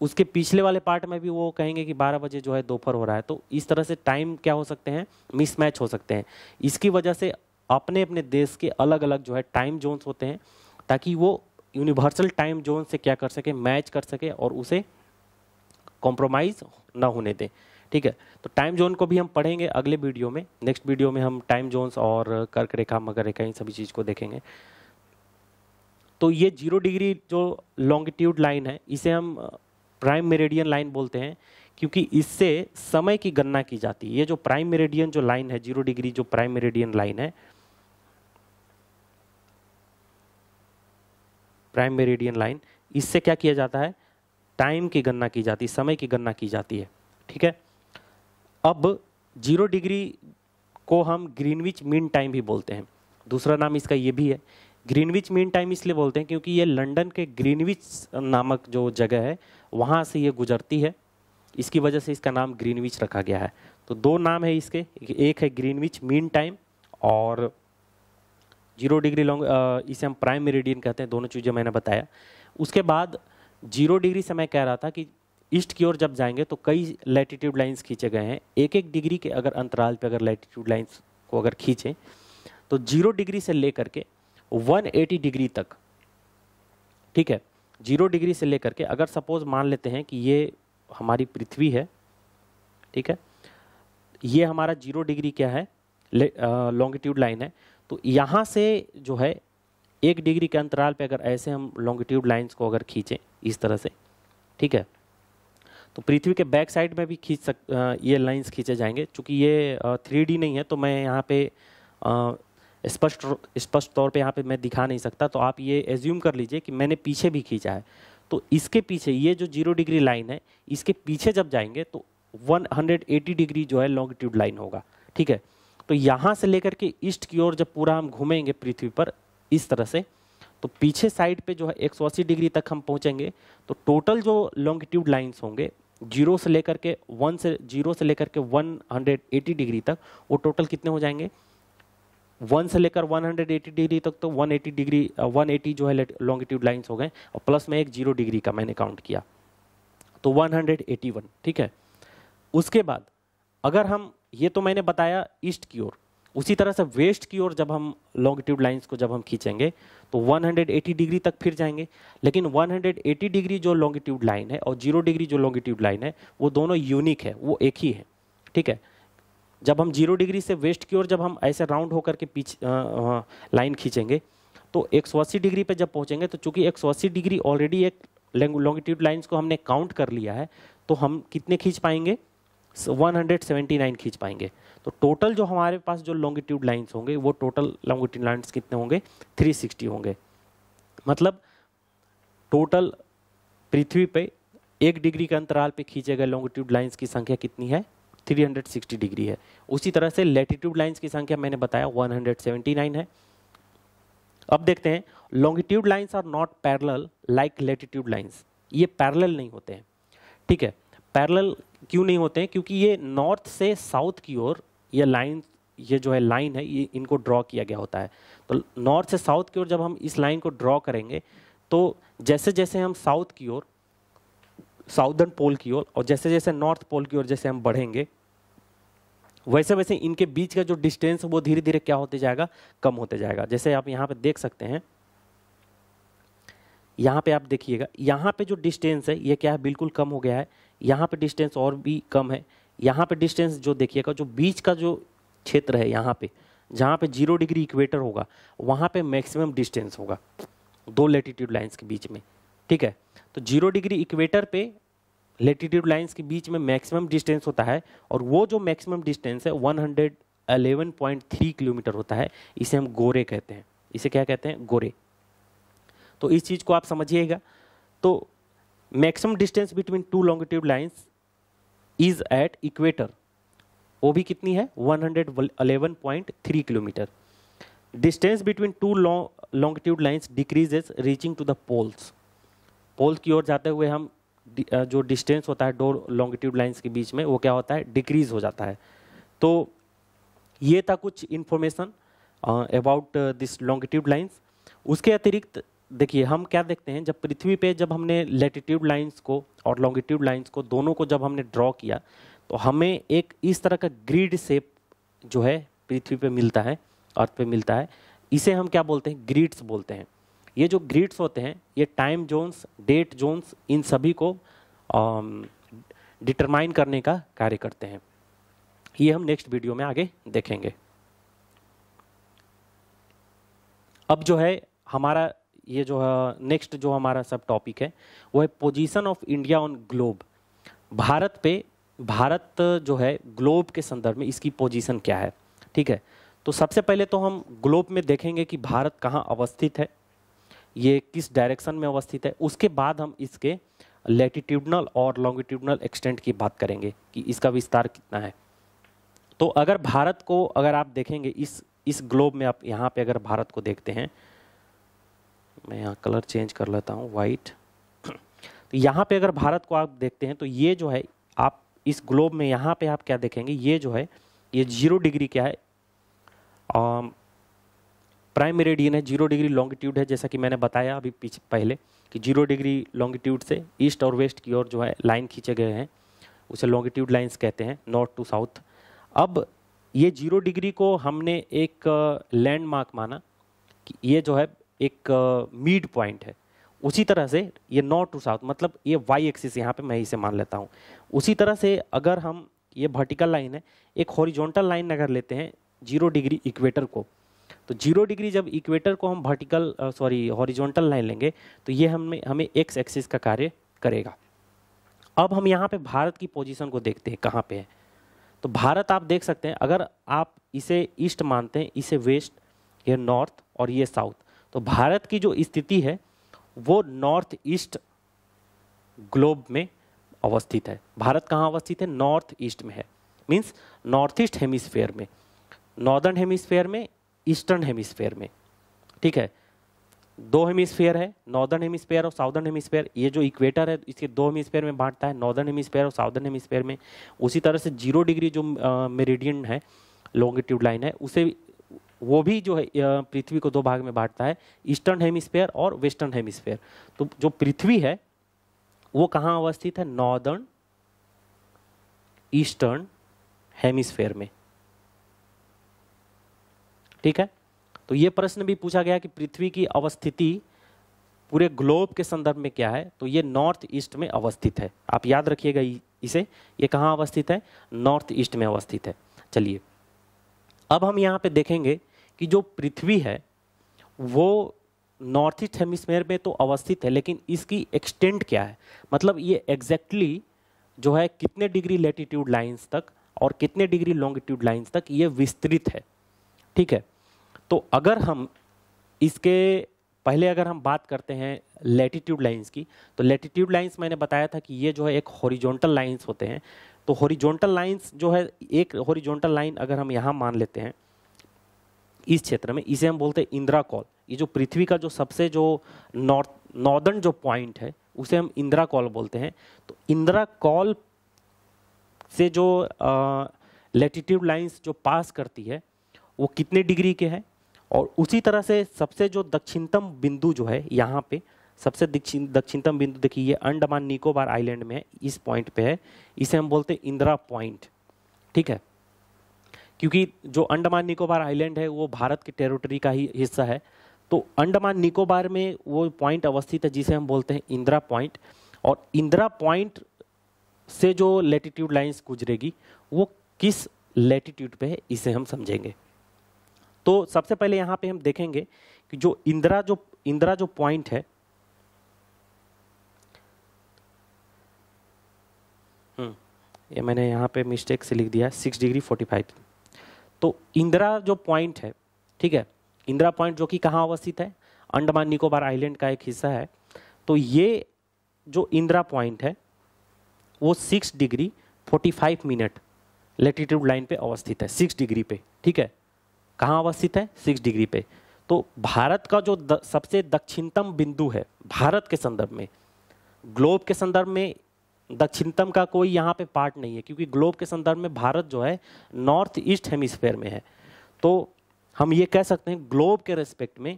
उसके पिछले वाले पार्ट में भी वो कहेंगे कि 12 बजे जो है दोपहर हो रहा है तो इस तरह से टाइम क्या हो सकते हैं मिसमैच हो सकते हैं इसकी वजह से अपने अपने देश के अलग अलग जो है टाइम जोन्स होते हैं ताकि वो यूनिवर्सल टाइम जोन से क्या कर सके मैच कर सके और उसे कॉम्प्रोमाइज़ ना होने दें ठीक है तो टाइम जोन को भी हम पढ़ेंगे अगले वीडियो में नेक्स्ट वीडियो में हम टाइम जोन्स और कर्क रेखा मगर रेखा इन सभी चीज़ को देखेंगे तो ये जीरो डिग्री जो लॉन्गिट्यूड लाइन है इसे हम प्राइम मेरेडियन लाइन बोलते हैं क्योंकि इससे समय की गणना की जाती है ये जो प्राइम मेरेडियन जो लाइन है जीरो डिग्री जो प्राइम मेरेडियन लाइन है प्राइम मेरेडियन लाइन इससे क्या किया जाता है टाइम की गणना की जाती है समय की गणना की जाती है ठीक है अब जीरो डिग्री को हम ग्रीनविच मीन टाइम भी बोलते हैं दूसरा नाम इसका ये भी है ग्रीनविच मीन टाइम इसलिए बोलते हैं क्योंकि ये लंदन के ग्रीनविच नामक जो जगह है वहाँ से ये गुजरती है इसकी वजह से इसका नाम ग्रीनविच रखा गया है तो दो नाम है इसके एक है ग्रीनविच मीन टाइम और जीरो डिग्री लॉन्ग इसे हम प्राइम मेरिडियन कहते हैं दोनों चीज़ें मैंने बताया उसके बाद जीरो डिग्री से मैं कह रहा था कि ईस्ट की ओर जब जाएंगे तो कई लैटिट्यूड लाइंस खींचे गए हैं एक एक डिग्री के अगर अंतराल पे अगर लैटिट्यूड लाइंस को अगर खींचें तो जीरो डिग्री से लेकर के 180 डिग्री तक ठीक है जीरो डिग्री से लेकर के अगर सपोज मान लेते हैं कि ये हमारी पृथ्वी है ठीक है ये हमारा जीरो डिग्री क्या है लॉन्गिट्यूड लाइन है तो यहाँ से जो है एक डिग्री के अंतराल पे अगर ऐसे हम लॉन्गिट्यूड लाइंस को अगर खींचें इस तरह से ठीक है तो पृथ्वी के बैक साइड में भी खींच सक ये लाइंस खींचे जाएंगे क्योंकि ये थ्री नहीं है तो मैं यहाँ पे स्पष्ट स्पष्ट तौर पे यहाँ पे मैं दिखा नहीं सकता तो आप ये एज्यूम कर लीजिए कि मैंने पीछे भी खींचा है तो इसके पीछे ये जो जीरो डिग्री लाइन है इसके पीछे जब जाएंगे तो 180 डिग्री जो है लॉन्गिट्यूड लाइन होगा ठीक है तो यहाँ से लेकर के ईस्ट की ओर जब पूरा हम घूमेंगे पृथ्वी पर इस तरह से तो पीछे साइड पे जो है एक डिग्री तक हम पहुँचेंगे तो टोटल जो लॉन्गिट्यूड लाइन्स होंगे जीरो से लेकर के वन से जीरो से लेकर के 180 डिग्री तक वो टोटल कितने हो जाएंगे वन से लेकर 180 डिग्री तक तो 180 डिग्री 180 जो है लॉन्गिट्यूड लाइन्स हो गए और प्लस में एक जीरो डिग्री का मैंने काउंट किया तो 181 ठीक है उसके बाद अगर हम ये तो मैंने बताया ईस्ट की ओर उसी तरह से वेस्ट की ओर जब हम लॉन्गिट्यूड लाइंस को जब हम खींचेंगे तो 180 डिग्री तक फिर जाएंगे लेकिन 180 डिग्री जो लॉन्गिट्यूड लाइन है और जीरो डिग्री जो लॉन्गिट्यूड लाइन है वो दोनों यूनिक है वो एक ही है ठीक है जब हम जीरो डिग्री से वेस्ट की ओर जब हम ऐसे राउंड होकर के पीछे लाइन खींचेंगे तो अस्सी डिग्री पे जब पहुंचेंगे तो चूंकि अस्सी डिग्री ऑलरेडी एक लॉन्गिट्यूड लाइन्स को हमने काउंट कर लिया है तो हम कितने खींच पाएंगे 179 खींच पाएंगे तो टोटल जो हमारे पास जो लॉन्गिट्यूड लाइन्स होंगे वो टोटल लॉन्गिट्यूड लाइन्स कितने होंगे 360 होंगे मतलब टोटल पृथ्वी पे एक डिग्री के अंतराल पे खींचे गए लॉन्गिट्यूड लाइन्स की संख्या कितनी है 360 डिग्री है उसी तरह से लेटीट्यूड लाइंस की संख्या मैंने बताया 179 है अब देखते हैं longitude lines are not parallel like latitude lines ये पैरल नहीं होते हैं ठीक है पैरल क्यों नहीं होते हैं क्योंकि ये नॉर्थ से साउथ की ओर ये लाइन ये जो है लाइन है ये इनको ड्रॉ किया गया होता है तो नॉर्थ से साउथ की ओर जब हम इस लाइन को ड्रॉ करेंगे तो जैसे जैसे हम साउथ की ओर साउदर्न पोल की ओर और जैसे जैसे नॉर्थ पोल की ओर जैसे हम बढ़ेंगे वैसे वैसे इनके बीच का जो डिस्टेंस वो धीरे धीरे क्या होते जाएगा कम होते जाएगा जैसे आप यहाँ पे देख सकते हैं यहाँ पे आप देखिएगा यहाँ पे जो डिस्टेंस है ये क्या है बिल्कुल कम हो गया है यहाँ पे डिस्टेंस और भी कम है यहाँ पे डिस्टेंस जो देखिएगा जो बीच का जो क्षेत्र है यहाँ पे जहाँ पे जीरो डिग्री इक्वेटर होगा वहाँ पे मैक्सिमम डिस्टेंस होगा दो लेटीट्यूड लाइन्स के बीच में ठीक है तो जीरो डिग्री इक्वेटर पे लेटीट्यूड लाइंस के बीच में मैक्सिमम डिस्टेंस होता है और वो जो मैक्सिमम डिस्टेंस है 111.3 किलोमीटर होता है इसे हम गोरे कहते हैं इसे क्या कहते हैं गोरे तो इस चीज़ को आप समझिएगा तो maximum distance between two longitude lines is at equator वो भी कितनी है 111.3 kilometre distance between two longitude lines decreases reaching to the poles poles की ओर जाते हुए हम जो डिस्टेंस होता है दो लॉन्गिट्यूड लाइन्स के बीच में वो क्या होता है डिक्रीज हो जाता है तो ये था कुछ information about this longitude lines उसके अतिरिक्त देखिए हम क्या देखते हैं जब पृथ्वी पे जब हमने लेटिट्यूड लाइंस को और लॉन्गिट्यूड लाइंस को दोनों को जब हमने ड्रॉ किया तो हमें एक इस तरह का ग्रिड शेप जो है पृथ्वी पे मिलता है अर्थ पे मिलता है इसे हम क्या बोलते हैं ग्रिड्स बोलते हैं ये जो ग्रीड्स होते हैं ये टाइम जोन्स डेट जोन्स इन सभी को डिटरमाइन um, करने का कार्य करते हैं ये हम नेक्स्ट वीडियो में आगे देखेंगे अब जो है हमारा ये जो है uh, नेक्स्ट जो हमारा सब टॉपिक है वो है position of India on globe Bharat पे भारत जो है ग्लोब के संदर्भ में इसकी पोजीशन क्या है ठीक है तो सबसे पहले तो हम ग्लोब में देखेंगे कि भारत कहाँ अवस्थित है ये किस डायरेक्शन में अवस्थित है उसके बाद हम इसके लेटिट्यूडनल और लॉन्गिट्यूडनल एक्सटेंट की बात करेंगे कि इसका विस्तार कितना है तो अगर भारत को अगर आप देखेंगे इस इस ग्लोब में आप यहाँ पे अगर भारत को देखते हैं मैं यहाँ कलर चेंज कर लेता हूँ वाइट तो यहाँ पे अगर भारत को आप देखते हैं तो ये जो है आप इस ग्लोब में यहाँ पे आप क्या देखेंगे ये जो है ये जीरो डिग्री क्या है प्राइम मेरेडियन है जीरो डिग्री लॉन्गिट्यूड है जैसा कि मैंने बताया अभी पीछे पहले कि जीरो डिग्री लॉन्गिट्यूड से ईस्ट और वेस्ट की ओर जो है लाइन खींचे गए हैं उसे लॉन्गिट्यूड लाइन्स कहते हैं नॉर्थ टू साउथ अब ये जीरो डिग्री को हमने एक लैंडमार्क माना कि ये जो है एक मिड पॉइंट है उसी तरह से ये नॉर्थ टू साउथ मतलब ये वाई एक्सिस यहाँ पे मैं इसे मान लेता हूँ उसी तरह से अगर हम ये वर्टिकल लाइन है एक हॉरिजॉन्टल लाइन अगर लेते हैं जीरो डिग्री इक्वेटर को तो जीरो डिग्री जब इक्वेटर को हम वर्टिकल सॉरी हॉरिजॉन्टल लाइन लेंगे तो ये हमें हमें एक्स एक्सिस का कार्य करेगा अब हम यहाँ पे भारत की पोजीशन को देखते हैं कहाँ पे है तो भारत आप देख सकते हैं अगर आप इसे ईस्ट मानते हैं इसे वेस्ट ये नॉर्थ और ये साउथ तो भारत की जो स्थिति है वो नॉर्थ ईस्ट ग्लोब में अवस्थित है भारत कहाँ अवस्थित है नॉर्थ ईस्ट में है मीन्स नॉर्थ ईस्ट हेमिसफेयर में नॉर्दर्न हेमिसफेयर में ईस्टर्न हेमिस्फेयर में ठीक है दो हेमिस्फेयर है नॉर्दर्न हेमिस्फेयर और साउदर्न हेमिस्फेयर ये जो इक्वेटर है इसके दो हेमिस्फेयर में बांटता है नॉर्दर्न हेमिस्फेयर और साउदर्न हेमिस्फेयर में उसी तरह से जीरो डिग्री जो मेरिडियन है लॉन्गिट्यूड लाइन है उसे वो भी जो है पृथ्वी को दो भाग में बांटता है ईस्टर्न हेमिस्फेयर और वेस्टर्न हेमिस्फेयर तो जो पृथ्वी है वो कहाँ अवस्थित है नॉर्दर्न ईस्टर्न हेमिस्फेयर में ठीक है तो ये प्रश्न भी पूछा गया कि पृथ्वी की अवस्थिति पूरे ग्लोब के संदर्भ में क्या है तो ये नॉर्थ ईस्ट में अवस्थित है आप याद रखिएगा इसे ये कहाँ अवस्थित है नॉर्थ ईस्ट में अवस्थित है चलिए अब हम यहाँ पे देखेंगे कि जो पृथ्वी है वो नॉर्थ ईस्ट हेमिस्फेयर में तो अवस्थित है लेकिन इसकी एक्सटेंट क्या है मतलब ये एग्जैक्टली exactly जो है कितने डिग्री लेटीट्यूड लाइन्स तक और कितने डिग्री लॉन्गिट्यूड लाइन्स तक ये विस्तृत है ठीक है तो अगर हम इसके पहले अगर हम बात करते हैं लेटीट्यूड लाइंस की तो लेटीट्यूड लाइंस मैंने बताया था कि ये जो है एक हॉरिजॉन्टल लाइंस होते हैं तो हॉरिजॉन्टल लाइंस जो है एक हॉरिजॉन्टल लाइन अगर हम यहाँ मान लेते हैं इस क्षेत्र में इसे हम बोलते हैं इंदिरा कॉल ये जो पृथ्वी का जो सबसे जो नॉर्थ नॉर्दर्न जो पॉइंट है उसे हम इंदिरा कॉल बोलते हैं तो इंदिरा कॉल से जो लेटीट्यूड लाइंस जो पास करती है वो कितने डिग्री के है और उसी तरह से सबसे जो दक्षिणतम बिंदु जो है यहाँ पे सबसे दक्षिण दक्षिणतम बिंदु देखिए ये अंडमान निकोबार आइलैंड में है इस पॉइंट पे है इसे हम बोलते हैं इंदिरा पॉइंट ठीक है क्योंकि जो अंडमान निकोबार आइलैंड है वो भारत के टेरिटरी का ही हिस्सा है तो अंडमान निकोबार में वो पॉइंट अवस्थित है जिसे हम बोलते हैं इंदिरा पॉइंट और इंदिरा पॉइंट से जो लेटीट्यूड लाइन्स गुजरेगी वो किस लेटीट्यूड पे है इसे हम समझेंगे तो सबसे पहले यहां पे हम देखेंगे कि जो इंदिरा जो इंदिरा जो पॉइंट है हम्म, ये मैंने यहां पे मिस्टेक से लिख दिया सिक्स डिग्री फोर्टी फाइव तो इंदिरा जो पॉइंट है ठीक है इंदिरा पॉइंट जो कि कहाँ अवस्थित है अंडमान निकोबार आइलैंड का एक हिस्सा है तो ये जो इंदिरा पॉइंट है वो six degree forty five minute latitude line पे अवस्थित है सिक्स डिग्री पे ठीक है कहाँ अवस्थित है सिक्स डिग्री पे तो भारत का जो द, सबसे दक्षिणतम बिंदु है भारत के संदर्भ में ग्लोब के संदर्भ में दक्षिणतम का कोई यहाँ पे पार्ट नहीं है क्योंकि ग्लोब के संदर्भ में भारत जो है नॉर्थ ईस्ट हेमिस्फेयर में है तो हम ये कह सकते हैं ग्लोब के रेस्पेक्ट में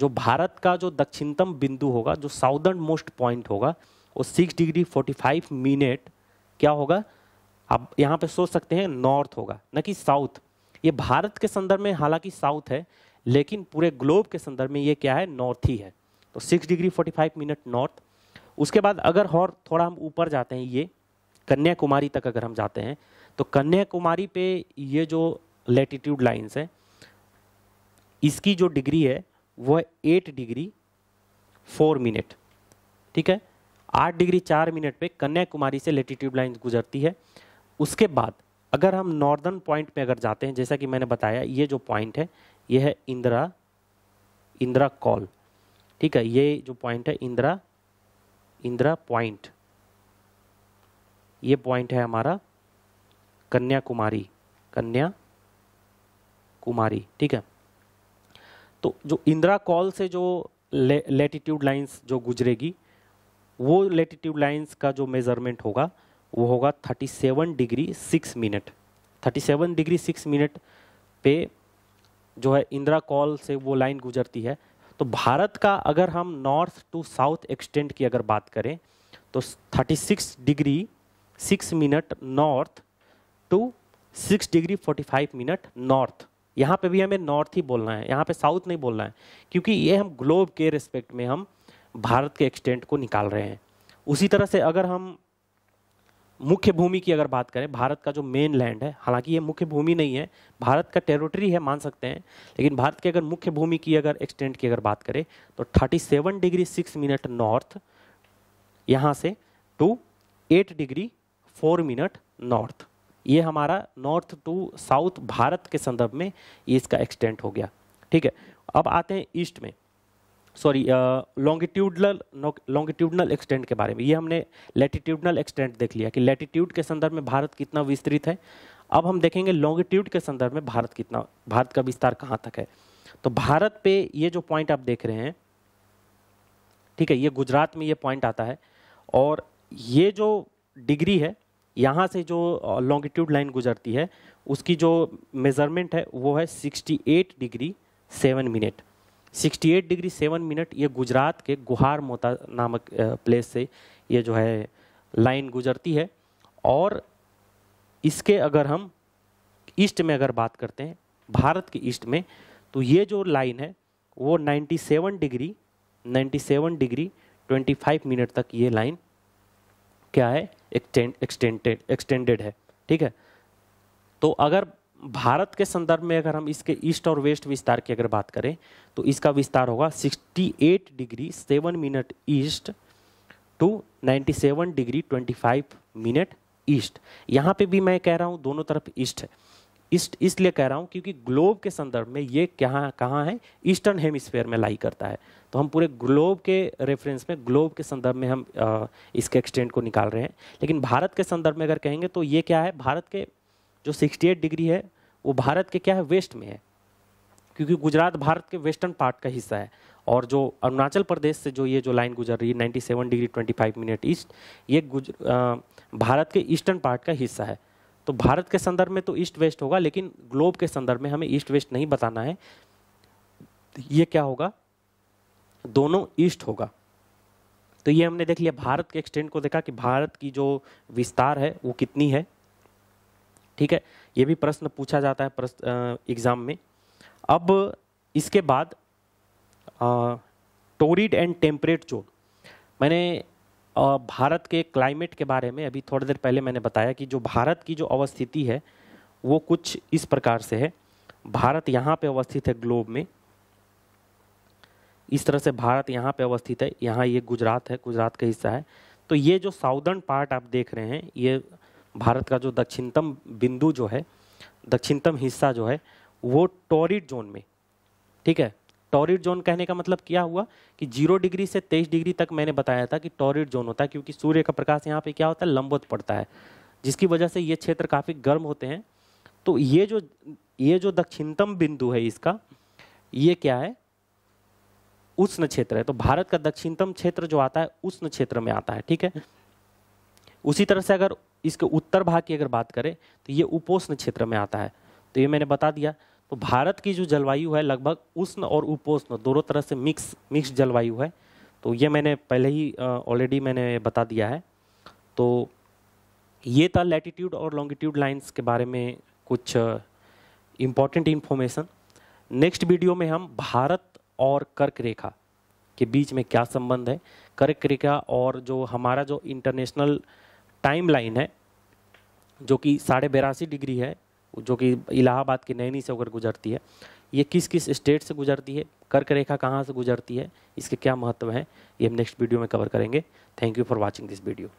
जो भारत का जो दक्षिणतम बिंदु होगा जो साउदर्न मोस्ट पॉइंट होगा वो six degree forty five minute क्या होगा आप यहाँ पे सोच सकते हैं नॉर्थ होगा न कि साउथ ये भारत के संदर्भ में हालांकि साउथ है लेकिन पूरे ग्लोब के संदर्भ में ये क्या है नॉर्थ ही है तो six degree forty five minute north उसके बाद अगर और थोड़ा हम ऊपर जाते हैं ये कन्याकुमारी तक अगर हम जाते हैं तो कन्याकुमारी पे ये जो लेटीट्यूड लाइन्स है इसकी जो डिग्री है वह एट डिग्री फोर मिनट ठीक है आठ डिग्री चार मिनट पे कन्याकुमारी से लेटीट्यूड लाइन गुजरती है उसके बाद अगर हम नॉर्दर्न पॉइंट में अगर जाते हैं जैसा कि मैंने बताया ये जो पॉइंट है ये है इंदिरा इंदिरा कॉल ठीक है ये जो पॉइंट है इंदिरा इंदिरा पॉइंट ये पॉइंट है हमारा कन्याकुमारी कन्या कुमारी ठीक है तो जो इंदिरा कॉल से जो लेटिट्यूड लाइंस जो गुजरेगी वो लेटिट्यूड लाइंस का जो मेजरमेंट होगा वो होगा 37 degree six minute 37 degree six minute पे जो है इंदिरा कॉल से वो लाइन गुजरती है तो भारत का अगर हम नॉर्थ टू साउथ एक्सटेंट की अगर बात करें तो 36 degree 6 minute north to 6 degree 45 minute north यहाँ पे भी हमें नॉर्थ ही बोलना है यहाँ पे साउथ नहीं बोलना है क्योंकि ये हम ग्लोब के रिस्पेक्ट में हम भारत के एक्सटेंट को निकाल रहे हैं उसी तरह से अगर हम मुख्य भूमि की अगर बात करें भारत का जो मेन लैंड है हालांकि ये मुख्य भूमि नहीं है भारत का टेरिटरी है मान सकते हैं लेकिन भारत के अगर मुख्य भूमि की अगर एक्सटेंट की अगर बात करें तो 37 डिग्री 6 मिनट नॉर्थ यहाँ से टू 8 डिग्री 4 मिनट नॉर्थ ये हमारा नॉर्थ टू साउथ भारत के संदर्भ में इसका एक्सटेंट हो गया ठीक है अब आते हैं ईस्ट में सॉरी लॉन्गिट्यूडनल लॉन्गिट्यूडनल एक्सटेंट के बारे में ये हमने लेटिट्यूडनल एक्सटेंट देख लिया कि लेटिट्यूड के संदर्भ में भारत कितना विस्तृत है अब हम देखेंगे लॉन्गिट्यूड के संदर्भ में भारत कितना भारत का विस्तार कहाँ तक है तो भारत पे ये जो पॉइंट आप देख रहे हैं ठीक है ये गुजरात में ये पॉइंट आता है और ये जो डिग्री है यहाँ से जो लॉन्गिट्यूड uh, लाइन गुजरती है उसकी जो मेज़रमेंट है वो है 68 degree seven minute 68 degree seven minute ये गुजरात के गुहार मोता नामक प्लेस से ये जो है लाइन गुजरती है और इसके अगर हम ईस्ट में अगर बात करते हैं भारत के ईस्ट में तो ये जो लाइन है वो 97 डिग्री 97 डिग्री 25 मिनट तक ये लाइन क्या है एक्सटेंडेड एक्सटेंडेड है ठीक है तो अगर भारत के संदर्भ में अगर हम इसके ईस्ट और वेस्ट विस्तार की अगर बात करें तो इसका विस्तार होगा 68 degree 7 minute east to 97 degree 25 minute east यहाँ पे भी मैं कह रहा हूँ दोनों तरफ ईस्ट है ईस्ट इसलिए कह रहा हूँ क्योंकि ग्लोब के संदर्भ में ये कहाँ कहाँ है ईस्टर्न हेमिस्फेयर में लाई करता है तो हम पूरे ग्लोब के रेफरेंस में ग्लोब के संदर्भ में हम आ, इसके एक्सटेंट को निकाल रहे हैं लेकिन भारत के संदर्भ में अगर कहेंगे तो ये क्या है भारत के जो 68 डिग्री है वो भारत के क्या है वेस्ट में है क्योंकि गुजरात भारत के वेस्टर्न पार्ट का हिस्सा है और जो अरुणाचल प्रदेश से जो ये जो लाइन गुजर रही है ninety degree twenty minute east ये गुजर भारत के ईस्टर्न पार्ट का हिस्सा है तो भारत के संदर्भ में तो ईस्ट वेस्ट होगा लेकिन ग्लोब के संदर्भ में हमें ईस्ट वेस्ट नहीं बताना है ये क्या होगा दोनों ईस्ट होगा तो ये हमने देख लिया भारत के एक्सटेंट को देखा कि भारत की जो विस्तार है वो कितनी है ठीक है ये भी प्रश्न पूछा जाता है एग्जाम में अब इसके बाद टोरिड एंड टेम्परेट जोन मैंने आ, भारत के क्लाइमेट के बारे में अभी थोड़ी देर पहले मैंने बताया कि जो भारत की जो अवस्थिति है वो कुछ इस प्रकार से है भारत यहाँ पे अवस्थित है ग्लोब में इस तरह से भारत यहाँ पे अवस्थित है यहाँ ये गुजरात है गुजरात का हिस्सा है तो ये जो साउदर्न पार्ट आप देख रहे हैं ये भारत का जो दक्षिणतम बिंदु जो है दक्षिणतम हिस्सा जो है वो टॉरिड जोन में ठीक है टॉरिड जोन कहने का मतलब क्या हुआ कि जीरो डिग्री से तेईस डिग्री तक मैंने बताया था कि टॉरिड जोन होता है क्योंकि सूर्य का प्रकाश यहाँ पे क्या होता है लंबवत पड़ता है जिसकी वजह से ये क्षेत्र काफ़ी गर्म होते हैं तो ये जो ये जो दक्षिणतम बिंदु है इसका ये क्या है उष्ण क्षेत्र है तो भारत का दक्षिणतम क्षेत्र जो आता है उष्ण क्षेत्र में आता है ठीक है उसी तरह से अगर इसके उत्तर भाग की अगर बात करें तो ये उपोष्ण क्षेत्र में आता है तो ये मैंने बता दिया तो भारत की जो जलवायु है लगभग उष्ण और उपोष्ण दोनों तरह से मिक्स मिक्स जलवायु है तो ये मैंने पहले ही ऑलरेडी मैंने बता दिया है तो ये था लैटिट्यूड और लॉन्गिट्यूड लाइंस के बारे में कुछ इम्पॉर्टेंट इन्फॉर्मेशन नेक्स्ट वीडियो में हम भारत और कर्क रेखा के बीच में क्या संबंध है कर्क रेखा और जो हमारा जो इंटरनेशनल टाइम लाइन है जो कि साढ़े बेरासी डिग्री है जो कि इलाहाबाद के नैनी से होकर गुजरती है ये किस किस स्टेट से गुजरती है कर्क रेखा कहाँ से गुजरती है इसके क्या महत्व हैं ये हम नेक्स्ट वीडियो में कवर करेंगे thank you for watching this video